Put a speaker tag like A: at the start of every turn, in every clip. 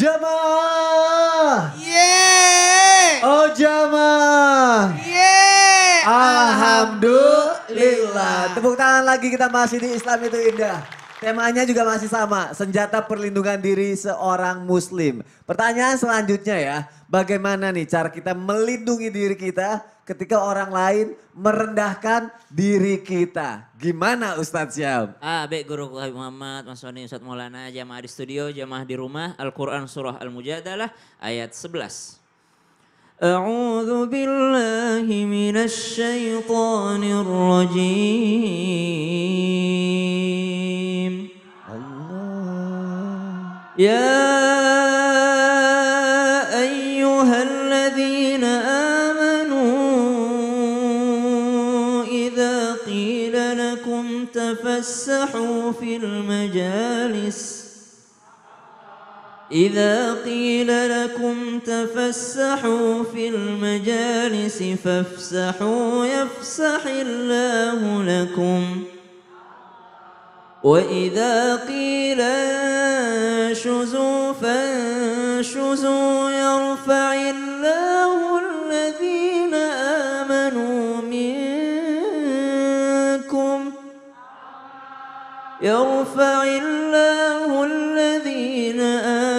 A: Jamaah. Yeah. Oh jamaah. Alhamdulillah. Tepuk tangan lagi kita masih di Islam itu indah. Temanya juga masih sama, senjata perlindungan diri seorang muslim. Pertanyaan selanjutnya ya, bagaimana nih cara kita melindungi diri kita ketika orang lain merendahkan diri kita. Gimana Ustadz Syam?
B: Ah, baik guru Habib Muhammad, Mas Wani, Ustadz Maulana, jamaah di studio, jamaah di rumah. Al-Quran Surah Al-Mujadalah ayat 11.
C: billahi بالله من rajim. Allah. Ya تفسحوا في المجالس إذا قيل لكم تفسحوا في المجالس فافسحوا يفسح الله لكم وإذا قيل انشزوا فانشزوا يرفع الله يرفع الله الذين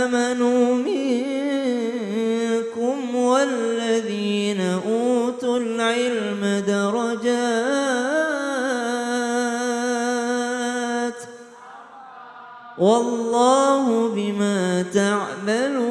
C: آمنوا منكم والذين أوتوا العلم درجات والله بما تعملون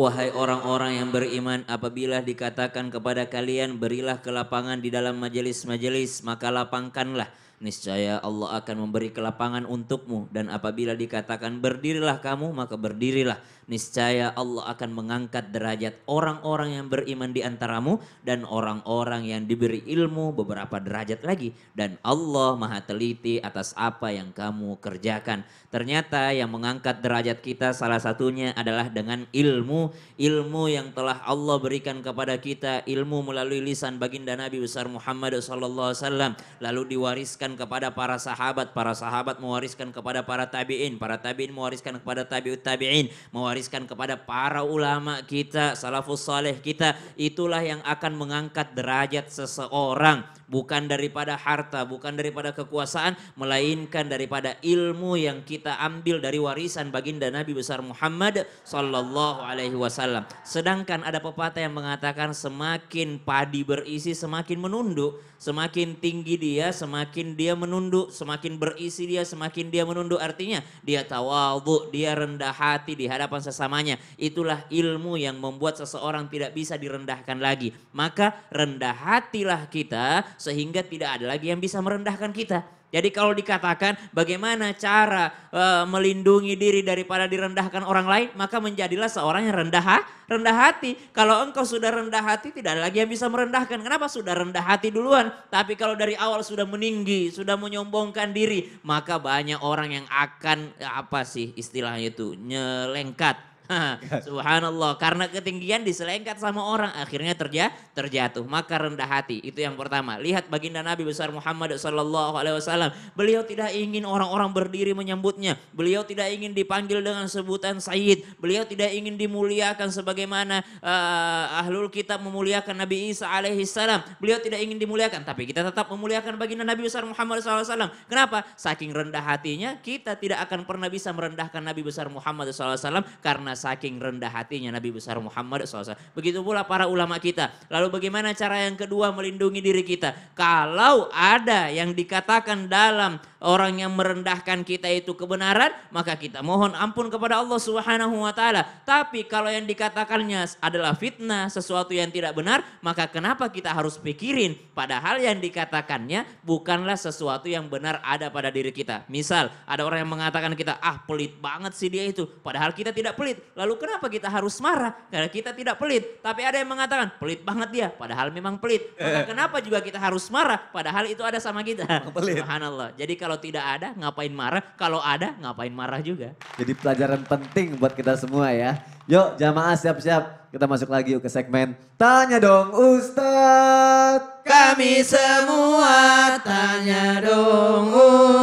B: Wahai orang-orang yang beriman, apabila dikatakan kepada kalian, berilah kelapangan di dalam majelis-majelis, maka lapangkanlah niscaya Allah akan memberi kelapangan untukmu dan apabila dikatakan berdirilah kamu maka berdirilah niscaya Allah akan mengangkat derajat orang-orang yang beriman di antaramu dan orang-orang yang diberi ilmu beberapa derajat lagi dan Allah Maha teliti atas apa yang kamu kerjakan ternyata yang mengangkat derajat kita salah satunya adalah dengan ilmu ilmu yang telah Allah berikan kepada kita ilmu melalui lisan baginda Nabi besar Muhammad sallallahu alaihi wasallam lalu diwariskan mewariskan kepada para sahabat, para sahabat mewariskan kepada para tabi'in, para tabi'in mewariskan kepada tabi'ut tabi'in, mewariskan kepada para ulama kita, salafus saleh kita, itulah yang akan mengangkat derajat seseorang bukan daripada harta, bukan daripada kekuasaan, melainkan daripada ilmu yang kita ambil dari warisan baginda Nabi besar Muhammad sallallahu alaihi wasallam. Sedangkan ada pepatah yang mengatakan semakin padi berisi semakin menunduk, semakin tinggi dia semakin dia menunduk, semakin berisi dia semakin dia menunduk. Artinya dia tawadhu, dia rendah hati di hadapan sesamanya. Itulah ilmu yang membuat seseorang tidak bisa direndahkan lagi. Maka rendah hatilah kita sehingga tidak ada lagi yang bisa merendahkan kita. Jadi kalau dikatakan bagaimana cara e, melindungi diri daripada direndahkan orang lain, maka menjadilah seorang yang rendah rendah hati. Kalau engkau sudah rendah hati, tidak ada lagi yang bisa merendahkan. Kenapa sudah rendah hati duluan? Tapi kalau dari awal sudah meninggi, sudah menyombongkan diri, maka banyak orang yang akan eh, apa sih istilahnya itu nyelengkat Subhanallah, karena ketinggian diselengkat sama orang akhirnya terja terjatuh. Maka rendah hati itu yang pertama. Lihat baginda Nabi besar Muhammad sallallahu alaihi wasallam, beliau tidak ingin orang-orang berdiri menyambutnya. Beliau tidak ingin dipanggil dengan sebutan sayyid. Beliau tidak ingin dimuliakan sebagaimana uh, ahlul kitab memuliakan Nabi Isa alaihi salam. Beliau tidak ingin dimuliakan, tapi kita tetap memuliakan baginda Nabi besar Muhammad sallallahu alaihi wasallam. Kenapa? Saking rendah hatinya kita tidak akan pernah bisa merendahkan Nabi besar Muhammad sallallahu alaihi wasallam karena saking rendah hatinya Nabi besar Muhammad SAW. Begitu pula para ulama kita. Lalu bagaimana cara yang kedua melindungi diri kita? Kalau ada yang dikatakan dalam orang yang merendahkan kita itu kebenaran, maka kita mohon ampun kepada Allah Subhanahu wa taala. Tapi kalau yang dikatakannya adalah fitnah, sesuatu yang tidak benar, maka kenapa kita harus pikirin padahal yang dikatakannya bukanlah sesuatu yang benar ada pada diri kita. Misal ada orang yang mengatakan kita ah pelit banget sih dia itu, padahal kita tidak pelit. Lalu kenapa kita harus marah? Karena kita tidak pelit. Tapi ada yang mengatakan pelit banget dia, padahal memang pelit. Maka eh. kenapa juga kita harus marah padahal itu ada sama kita? Subhanallah. Jadi kalau kalau tidak ada, ngapain marah? Kalau ada, ngapain marah juga?
A: Jadi pelajaran penting buat kita semua ya. Yuk jamaah siap-siap. Kita masuk lagi yuk ke segmen
C: Tanya Dong Ustadz. Kami semua tanya dong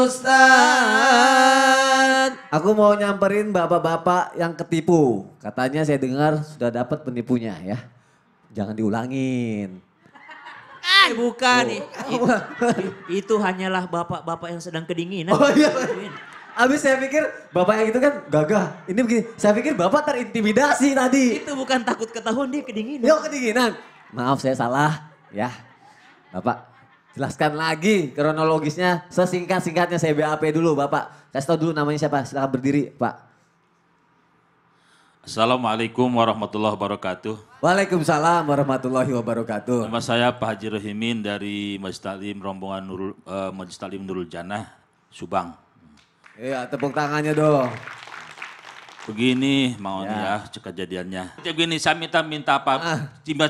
C: Ustadz. Aku mau
A: nyamperin bapak-bapak yang ketipu. Katanya saya dengar sudah dapat penipunya ya. Jangan diulangin.
B: Bukan. Eh, bukan. Oh. It, itu hanyalah bapak-bapak yang sedang kedinginan. Oh iya. iya. Abis saya pikir bapak yang itu kan
A: gagah. Ini begini, saya pikir bapak terintimidasi tadi.
B: Itu bukan takut ketahuan, dia kedinginan.
A: Yo kedinginan. Maaf saya salah ya. Bapak jelaskan lagi kronologisnya sesingkat-singkatnya saya BAP dulu Bapak. Kasih tau dulu namanya siapa, silahkan berdiri Pak.
D: Assalamualaikum warahmatullahi wabarakatuh.
A: Waalaikumsalam warahmatullahi wabarakatuh.
D: Nama saya Pak Haji Rohimin dari Majlis Taklim Rombongan Nurul, uh, eh, Majlis Taklim Nurul Janah, Subang. Iya, tepuk tangannya dong. Begini, mau ya, ya kejadiannya. Begini, saya minta minta apa? Ah.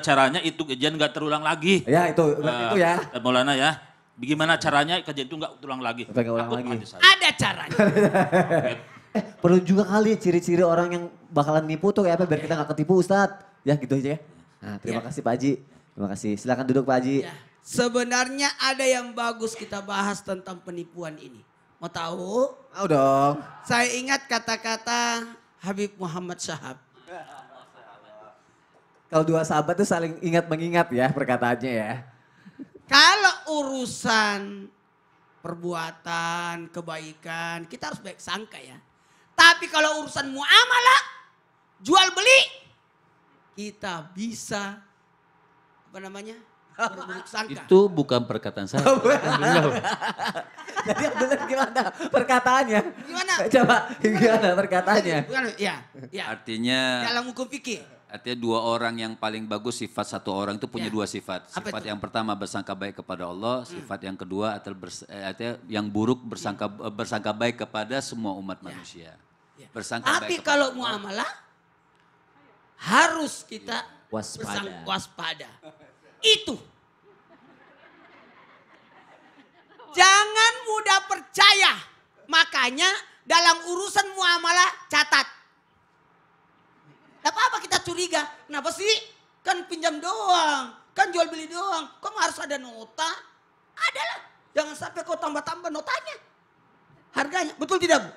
D: caranya itu kejadian nggak terulang lagi? Ya itu, uh, itu ya. Eh, Maulana ya. Bagaimana caranya kejadian itu nggak terulang lagi. Ada caranya.
A: eh perlu juga kali ciri-ciri orang yang bakalan nipu tuh kayak apa biar kita nggak ketipu Ustadz. Ya gitu aja ya. Nah, terima ya. kasih Pak Haji. Terima kasih. Silakan duduk Pak Haji. Ya.
E: Sebenarnya ada yang bagus kita bahas tentang penipuan ini. Mau tahu? Mau dong. Saya ingat kata-kata Habib Muhammad Syahab.
A: Kalau dua sahabat tuh saling ingat mengingat ya perkataannya ya.
E: Kalau urusan perbuatan, kebaikan, kita harus baik sangka ya. Tapi kalau urusan muamalah, jual beli, kita bisa apa namanya?
D: Itu bukan perkataan saya.
C: Jadi benar
A: gimana perkataannya? Gimana? Coba gimana perkataannya? Bukan, ya,
D: ya. Artinya dalam hukum fikih. Artinya dua orang yang paling bagus sifat satu orang itu punya ya. dua sifat. Sifat yang pertama bersangka baik kepada Allah, hmm. sifat hmm. yang kedua atau bers, eh, artinya yang buruk bersangka iya. bersangka baik kepada semua umat ya. manusia. Bersangka Tapi kalau
E: muamalah harus kita
D: waspada.
E: waspada. Itu. Jangan mudah percaya. Makanya dalam urusan muamalah catat. Tidak apa-apa kita curiga. Kenapa sih? Kan pinjam doang. Kan jual beli doang. Kok harus ada nota? Adalah. Jangan sampai kau tambah-tambah notanya. Harganya. Betul tidak Bu?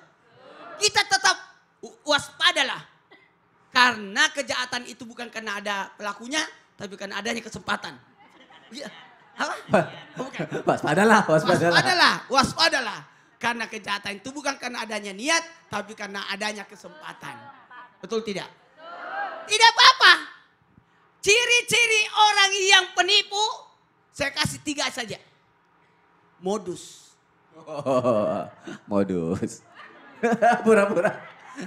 E: Kita tetap waspadalah. Karena kejahatan itu bukan karena ada pelakunya, tapi karena adanya kesempatan. Ya, apa?
A: Oh, waspadalah, waspadalah. Waspadalah,
E: waspadalah. Karena kejahatan itu bukan karena adanya niat, tapi karena adanya kesempatan. Betul tidak? Tidak apa-apa. Ciri-ciri orang yang penipu, saya kasih tiga saja. Modus.
D: Oh,
A: modus.
E: Pura-pura.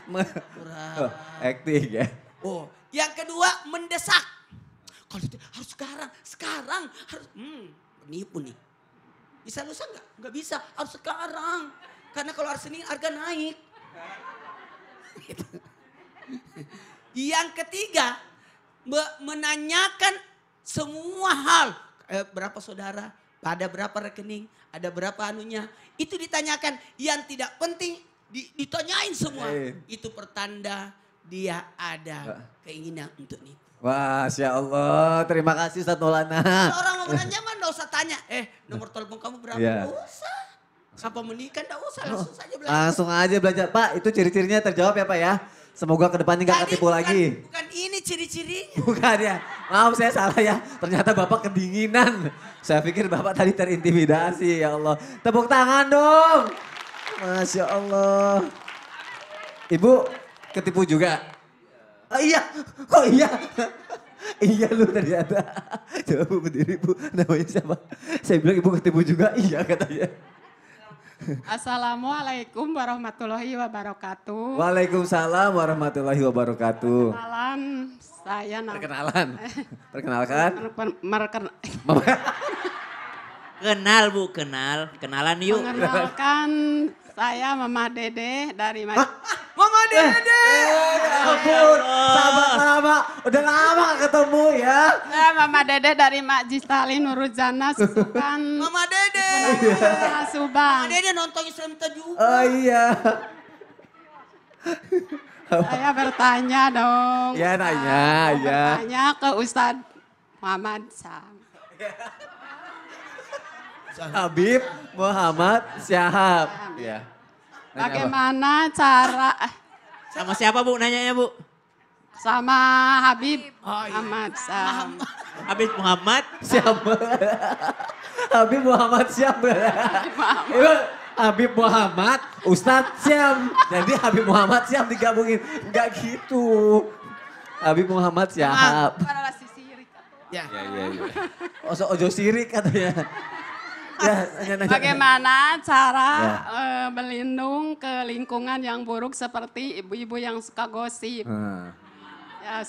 E: Kurang. Oh, acting ya. Oh, yang kedua mendesak. Kalau itu harus sekarang, sekarang harus hmm, penipu nih. Bisa lusa nggak? Nggak bisa, harus sekarang. Karena kalau harus ini harga naik. Yang ketiga, menanyakan semua hal. Eh, berapa saudara? Ada berapa rekening? Ada berapa anunya? Itu ditanyakan. Yang tidak penting ditanyain semua. Eh. Itu pertanda dia ada keinginan untuk nipu.
A: Wah, Masya Allah. Terima kasih Ustaz Maulana. Orang mau belanja
E: mah enggak usah tanya. Eh, nomor telepon kamu berapa? Enggak iya. yeah. usah. Apa menikah enggak usah, langsung oh. saja
A: belanja. Langsung aja belajar, Pak, itu ciri-cirinya terjawab ya Pak ya? Semoga kedepannya nggak ketipu lagi.
E: Bukan ini ciri-cirinya.
A: Bukan ya. Maaf saya salah ya. Ternyata Bapak kedinginan. Saya pikir Bapak tadi terintimidasi ya Allah. Tepuk tangan dong. Masya Allah. Ibu ketipu juga? Ah, iya. Oh iya, kok iya? iya lu ternyata. Coba bu berdiri bu, namanya siapa? Saya bilang ibu ketipu juga, iya katanya.
F: Assalamualaikum warahmatullahi wabarakatuh.
A: Waalaikumsalam warahmatullahi wabarakatuh.
F: Perkenalan, saya nama. Perkenalan. Perkenalkan. Merken...
B: Kenal Bu, kenal. Kenalan yuk. Mengenalkan
F: saya Mama Dede dari Mas... Mama Dede! Eh,
C: eh
F: ampun,
A: eh, eh. Udah lama ketemu ya.
F: Saya Mama Dede dari Mak Jistali Nurujana Susukan. Mama Dede! Iya. Subang. Mama Dede nonton Islam juga. Oh iya. saya bertanya dong. Ya
A: nanya, ya.
F: Bertanya ke Ustadz Mama Sam. Ya.
A: Habib Muhammad Syahab.
B: Iya.
F: Bagaimana cara Sama siapa Bu nanyanya Bu? Sama Habib oh, iya. Ahmad Syahab.
B: Habib Muhammad siapa?
F: Habib Muhammad siapa?
A: Habib Muhammad, Ustadz Syam. Jadi Habib Muhammad Syam digabungin. Enggak gitu. Habib Muhammad Syahab.
F: Ya, ya, ya. Ojo,
A: ojo sirik katanya
F: ya, Bagaimana cara ya. uh, melindung ke lingkungan yang buruk seperti ibu-ibu yang suka gosip? Hmm. Ya,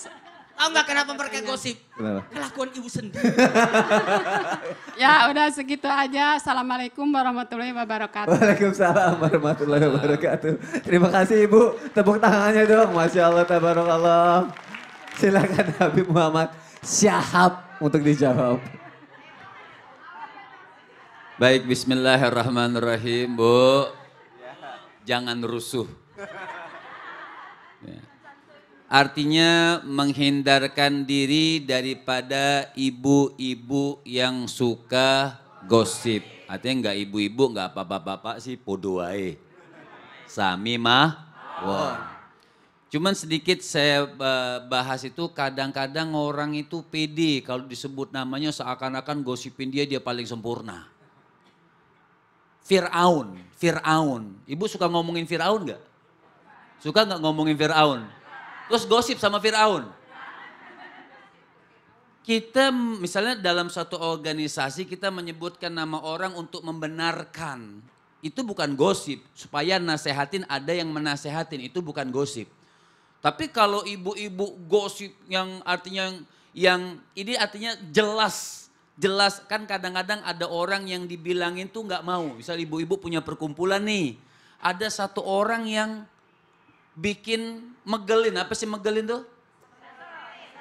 F: Tahu nggak kenapa mereka iya. gosip? Kelakuan ibu sendiri. ya udah segitu aja. Assalamualaikum warahmatullahi wabarakatuh.
A: Waalaikumsalam warahmatullahi wabarakatuh. Terima kasih ibu. Tepuk tangannya dong. Masya Allah, tabarakallah. Silakan Habib Muhammad Syahab untuk dijawab.
D: Baik, bismillahirrahmanirrahim, Bu. Jangan rusuh. Ya. Artinya menghindarkan diri daripada ibu-ibu yang suka gosip. Artinya nggak ibu-ibu, nggak bapak-bapak sih, podoai. Sami mah, wow. Cuman sedikit saya bahas itu kadang-kadang orang itu pede kalau disebut namanya seakan-akan gosipin dia dia paling sempurna. Fir'aun, Fir'aun. Ibu suka ngomongin Fir'aun gak? Suka gak ngomongin Fir'aun? Terus gosip sama Fir'aun. Kita misalnya dalam satu organisasi kita menyebutkan nama orang untuk membenarkan. Itu bukan gosip. Supaya nasehatin ada yang menasehatin. Itu bukan gosip. Tapi kalau ibu-ibu gosip yang artinya yang, yang ini artinya jelas jelas kan kadang-kadang ada orang yang dibilangin tuh nggak mau. Misal ibu-ibu punya perkumpulan nih, ada satu orang yang bikin megelin, apa sih megelin tuh?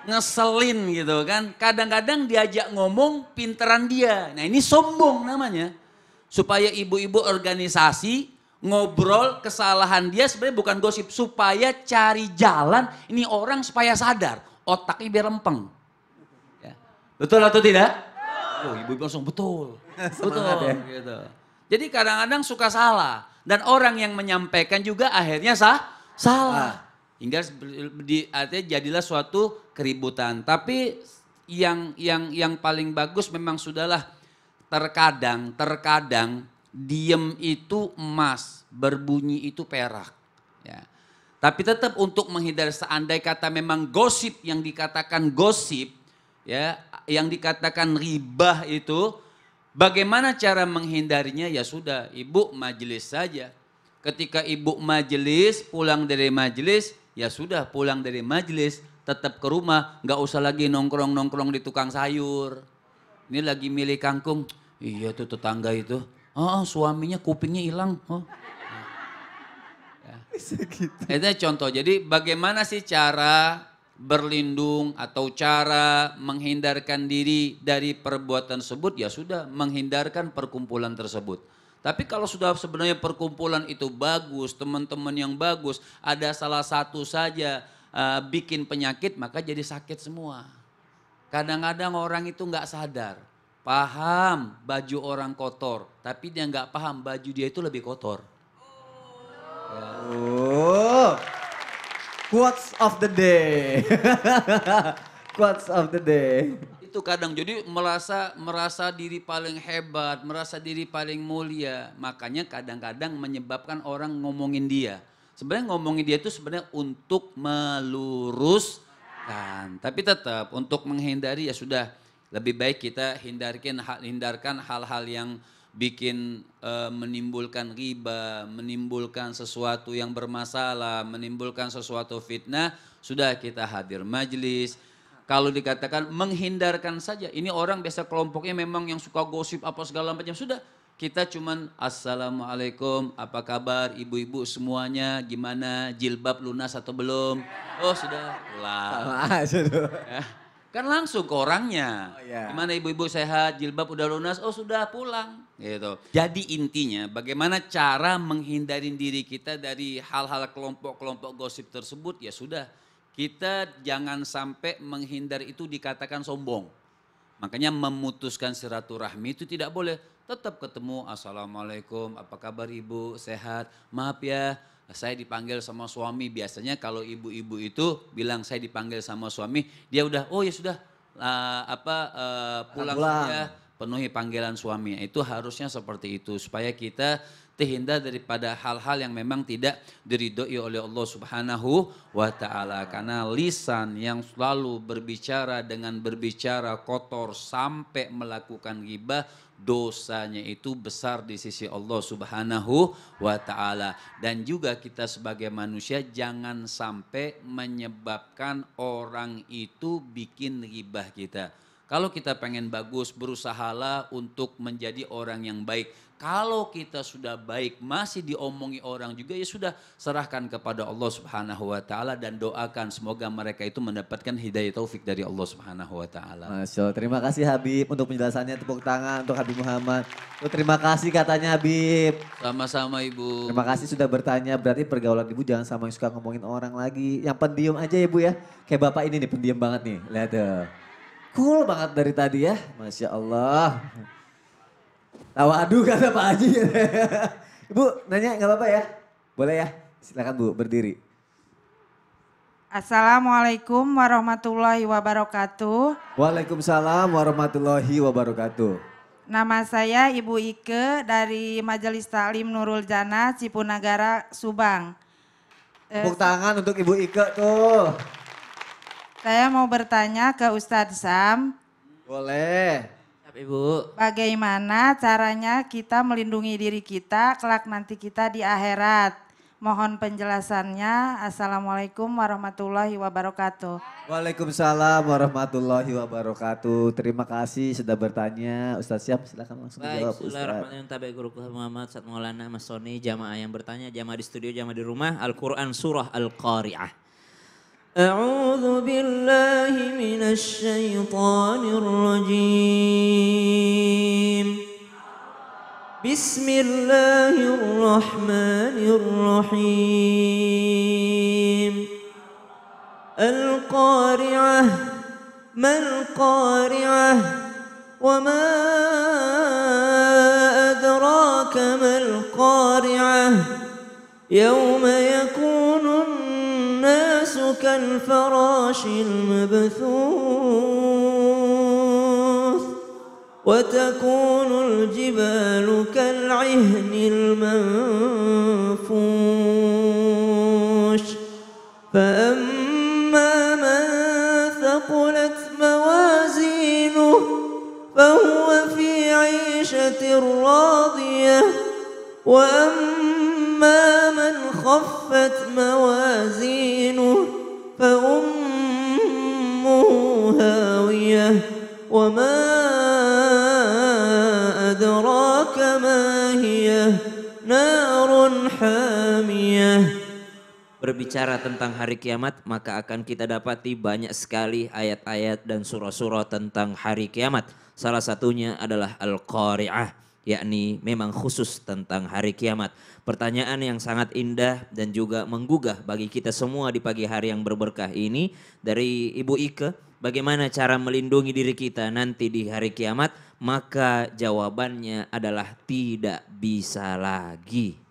D: Ngeselin gitu kan. Kadang-kadang diajak ngomong pinteran dia. Nah ini sombong namanya. Supaya ibu-ibu organisasi ngobrol kesalahan dia sebenarnya bukan gosip. Supaya cari jalan ini orang supaya sadar. Otaknya biar lempeng. Ya. Betul atau tidak? ibu-ibu langsung betul. betul ya. gitu. Jadi kadang-kadang suka salah dan orang yang menyampaikan juga akhirnya sah salah. Hingga di, artinya jadilah suatu keributan. Tapi yang yang yang paling bagus memang sudahlah terkadang terkadang diem itu emas, berbunyi itu perak. Ya. Tapi tetap untuk menghindari seandai kata memang gosip yang dikatakan gosip ya yang dikatakan ribah itu bagaimana cara menghindarinya ya sudah ibu majelis saja ketika ibu majelis pulang dari majelis ya sudah pulang dari majelis tetap ke rumah nggak usah lagi nongkrong nongkrong di tukang sayur ini lagi milih kangkung iya tuh tetangga itu oh suaminya kupingnya hilang oh
F: ya.
D: itu contoh jadi bagaimana sih cara berlindung atau cara menghindarkan diri dari perbuatan tersebut ya sudah menghindarkan perkumpulan tersebut. Tapi kalau sudah sebenarnya perkumpulan itu bagus, teman-teman yang bagus, ada salah satu saja uh, bikin penyakit maka jadi sakit semua. Kadang-kadang orang itu nggak sadar, paham baju orang kotor, tapi dia nggak paham baju dia itu lebih kotor.
A: Oh. Ya. oh. Quotes of the day. Quotes of the day.
D: Itu kadang jadi merasa merasa diri paling hebat, merasa diri paling mulia. Makanya kadang-kadang menyebabkan orang ngomongin dia. Sebenarnya ngomongin dia itu sebenarnya untuk meluruskan. Tapi tetap untuk menghindari ya sudah lebih baik kita hindarkan hindarkan hal-hal yang bikin e, menimbulkan riba, menimbulkan sesuatu yang bermasalah, menimbulkan sesuatu fitnah, sudah kita hadir majelis. Kalau dikatakan menghindarkan saja, ini orang biasa kelompoknya memang yang suka gosip apa segala macam, sudah kita cuman assalamualaikum, apa kabar ibu-ibu semuanya, gimana jilbab lunas atau belum? Oh sudah lah. Eh, Kan langsung ke orangnya. Oh, yeah. Gimana ibu-ibu sehat, jilbab udah lunas, oh sudah pulang. Gitu. Jadi intinya bagaimana cara menghindari diri kita dari hal-hal kelompok-kelompok gosip tersebut ya sudah. Kita jangan sampai menghindar itu dikatakan sombong. Makanya memutuskan silaturahmi itu tidak boleh. Tetap ketemu, Assalamualaikum, apa kabar ibu, sehat, maaf ya Nah, saya dipanggil sama suami. Biasanya kalau ibu-ibu itu bilang saya dipanggil sama suami, dia udah oh ya sudah uh, apa uh, pulang, pulang saja penuhi panggilan suami. Itu harusnya seperti itu supaya kita terhindar daripada hal-hal yang memang tidak diridhoi oleh Allah Subhanahu wa taala karena lisan yang selalu berbicara dengan berbicara kotor sampai melakukan gibah dosanya itu besar di sisi Allah Subhanahu wa taala dan juga kita sebagai manusia jangan sampai menyebabkan orang itu bikin gibah kita kalau kita pengen bagus, berusahalah untuk menjadi orang yang baik. Kalau kita sudah baik, masih diomongi orang juga, ya sudah serahkan kepada Allah Subhanahu wa Ta'ala dan doakan semoga mereka itu mendapatkan hidayah taufik dari Allah Subhanahu wa Ta'ala.
A: terima kasih Habib untuk penjelasannya. Tepuk tangan untuk Habib Muhammad. Terima kasih katanya Habib.
D: Sama-sama Ibu. Terima
A: kasih sudah bertanya. Berarti pergaulan Ibu jangan sama yang suka ngomongin orang lagi. Yang pendiam aja Ibu, ya. Kayak Bapak ini nih pendiam banget nih. Lihat deh cool banget dari tadi ya. Masya Allah. Tawadu kata Pak Haji. Ibu nanya nggak apa-apa ya? Boleh ya? Silakan Bu berdiri.
E: Assalamualaikum warahmatullahi wabarakatuh.
A: Waalaikumsalam warahmatullahi wabarakatuh.
E: Nama saya Ibu Ike dari Majelis Taklim Nurul Jana Cipunagara Subang. Tepuk
A: tangan untuk Ibu Ike tuh.
E: Saya mau bertanya ke Ustadz Sam. Boleh.
B: Ibu.
E: Bagaimana caranya kita melindungi diri kita kelak nanti kita di akhirat? Mohon penjelasannya. Assalamualaikum warahmatullahi wabarakatuh.
A: Waalaikumsalam warahmatullahi wabarakatuh. Terima kasih sudah bertanya. Ustaz siap silakan langsung Baik, dijawab Ustaz.
B: guru Muhammad, Ustaz Maulana, Mas Soni, jamaah yang bertanya, jamaah di studio, jamaah di rumah. Al-Quran Surah Al-Qari'ah. أعوذ
C: بالله من الشيطان الرجيم بسم الله الرحمن الرحيم القارعة ما القارعة وما أدراك ما القارعة يوم يقوم الفراش المبثوث وتكون الجبال كالعهن المنفوث
B: berbicara tentang hari kiamat, maka akan kita dapati banyak sekali ayat-ayat dan surah-surah tentang hari kiamat. Salah satunya adalah Al-Qari'ah, yakni memang khusus tentang hari kiamat. Pertanyaan yang sangat indah dan juga menggugah bagi kita semua di pagi hari yang berberkah ini dari Ibu Ike bagaimana cara melindungi diri kita nanti di hari kiamat, maka jawabannya adalah tidak bisa lagi.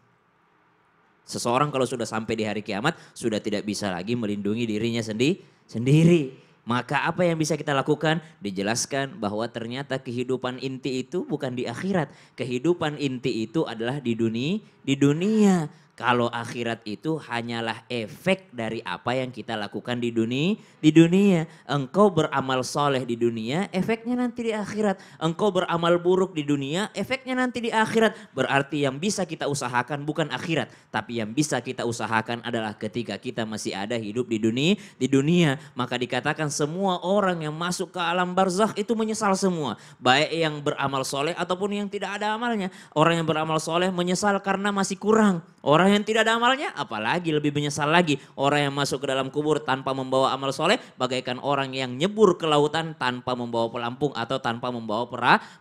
B: Seseorang kalau sudah sampai di hari kiamat sudah tidak bisa lagi melindungi dirinya sendi sendiri. Maka apa yang bisa kita lakukan? Dijelaskan bahwa ternyata kehidupan inti itu bukan di akhirat. Kehidupan inti itu adalah di dunia, di dunia kalau akhirat itu hanyalah efek dari apa yang kita lakukan di dunia. Di dunia, engkau beramal soleh di dunia, efeknya nanti di akhirat. Engkau beramal buruk di dunia, efeknya nanti di akhirat. Berarti yang bisa kita usahakan bukan akhirat, tapi yang bisa kita usahakan adalah ketika kita masih ada hidup di dunia. Di dunia, maka dikatakan semua orang yang masuk ke alam barzakh itu menyesal semua, baik yang beramal soleh ataupun yang tidak ada amalnya. Orang yang beramal soleh menyesal karena masih kurang. Orang Orang yang tidak ada amalnya, apalagi lebih menyesal lagi. Orang yang masuk ke dalam kubur tanpa membawa amal soleh, bagaikan orang yang nyebur ke lautan tanpa membawa pelampung atau tanpa membawa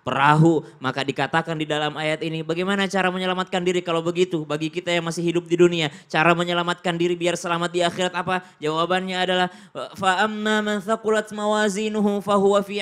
B: perahu. Maka dikatakan di dalam ayat ini, bagaimana cara menyelamatkan diri kalau begitu? Bagi kita yang masih hidup di dunia, cara menyelamatkan diri biar selamat di akhirat apa? Jawabannya adalah, فَأَمَّا مَنْ ثَقُلَتْ مَوَازِينُهُ فَهُوَ فِي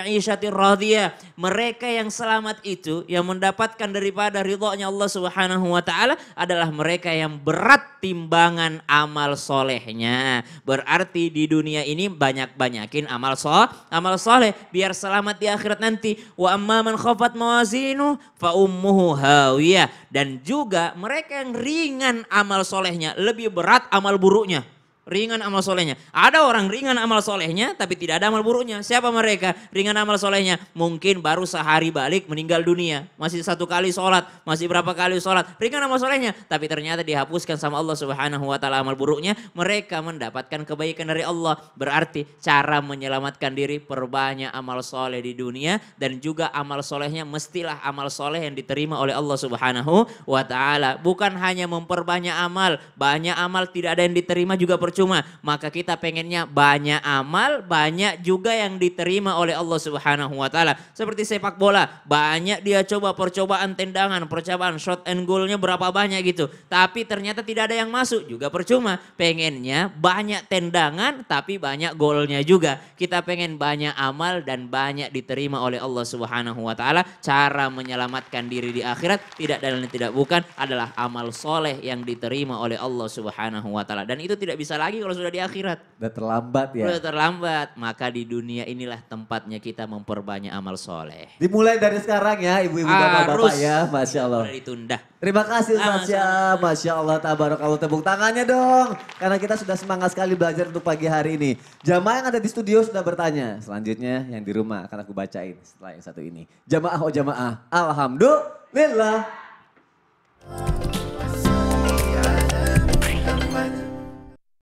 B: Mereka yang selamat itu, yang mendapatkan daripada ridhonya Allah subhanahu wa ta'ala adalah mereka yang yang berat timbangan amal solehnya. Berarti di dunia ini banyak-banyakin amal so, amal soleh biar selamat di akhirat nanti. Wa amman khafat mawazinu fa ummuhu hawiyah. Dan juga mereka yang ringan amal solehnya lebih berat amal buruknya ringan amal solehnya. Ada orang ringan amal solehnya tapi tidak ada amal buruknya. Siapa mereka? Ringan amal solehnya. Mungkin baru sehari balik meninggal dunia. Masih satu kali sholat, masih berapa kali sholat. Ringan amal solehnya. Tapi ternyata dihapuskan sama Allah subhanahu wa ta'ala amal buruknya. Mereka mendapatkan kebaikan dari Allah. Berarti cara menyelamatkan diri perbanyak amal soleh di dunia. Dan juga amal solehnya mestilah amal soleh yang diterima oleh Allah subhanahu wa ta'ala. Bukan hanya memperbanyak amal. Banyak amal tidak ada yang diterima juga percuma percuma. Maka kita pengennya banyak amal, banyak juga yang diterima oleh Allah Subhanahu wa taala. Seperti sepak bola, banyak dia coba percobaan tendangan, percobaan shot and goalnya berapa banyak gitu. Tapi ternyata tidak ada yang masuk, juga percuma. Pengennya banyak tendangan tapi banyak golnya juga. Kita pengen banyak amal dan banyak diterima oleh Allah Subhanahu wa taala. Cara menyelamatkan diri di akhirat tidak dan tidak bukan adalah amal soleh yang diterima oleh Allah Subhanahu wa taala dan itu tidak bisa lagi kalau sudah di akhirat.
A: Sudah terlambat ya. Sudah
B: terlambat. Maka di dunia inilah tempatnya kita memperbanyak amal soleh.
A: Dimulai dari sekarang ya ibu-ibu bapak-bapak ya. Masya Allah. ditunda. Terima kasih Ustaz Allah. Masya Allah tabarakallah. Tepuk tangannya dong. Karena kita sudah semangat sekali belajar untuk pagi hari ini. Jamaah yang ada di studio sudah bertanya. Selanjutnya yang di rumah akan aku bacain setelah yang satu ini. Jamaah oh jamaah. Alhamdulillah. Alhamdulillah.